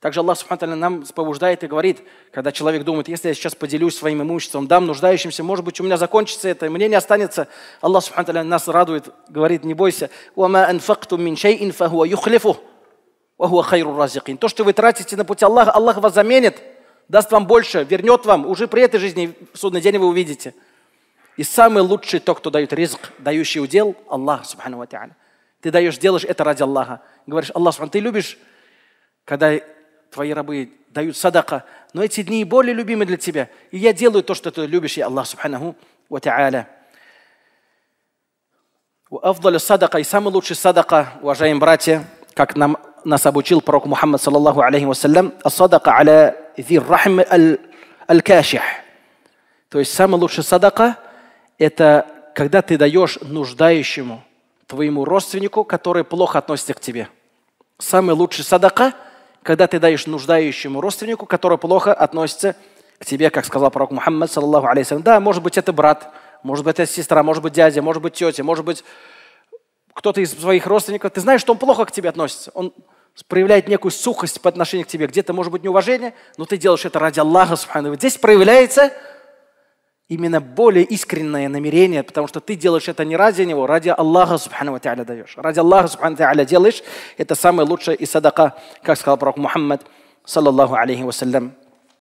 Также Аллах Субхану нам побуждает и говорит, когда человек думает, если я сейчас поделюсь своим имуществом, дам нуждающимся, может быть, у меня закончится это, и мне не останется. Аллах Субхану нас радует, говорит, не бойся. То, что вы тратите на пути Аллаха, Аллах вас заменит, даст вам больше, вернет вам. Уже при этой жизни в судный день вы увидите. И самый лучший тот, кто дает риск, дающий удел, Аллах Субхану Ты даешь, делаешь это ради Аллаха. Говоришь, Аллах Субхану, ты любишь, когда твои рабы дают садака, но эти дни более любимы для тебя. И я делаю то, что ты любишь, и Аллах Субханаху ва Та'аля. Афдали садака и самый лучший садака, уважаемые братья, как нам нас обучил пророк Мухаммад, саллаллаху алейхи вассалям, садака аля зир рахм аль-каших. То есть самый лучший садака – это когда ты даешь нуждающему, твоему родственнику, который плохо относится к тебе. Самый лучший садака – когда ты даешь нуждающему родственнику, который плохо относится к тебе, как сказал пророк Мухаммад, саллаху алейхи Да, может быть, это брат, может быть, это сестра, может быть, дядя, может быть, тетя, может быть, кто-то из своих родственников. Ты знаешь, что он плохо к тебе относится. Он проявляет некую сухость по отношению к тебе. Где-то, может быть, неуважение, но ты делаешь это ради Аллаха, субхану. Здесь проявляется – именно более искреннее намерение, потому что ты делаешь это не ради него, ради Аллаха Субхану Ва даешь. Ради Аллаха Субхану Ва делаешь, это самое лучшее из садака, как сказал пророк Мухаммад, саллаллаху алейхи вассалям.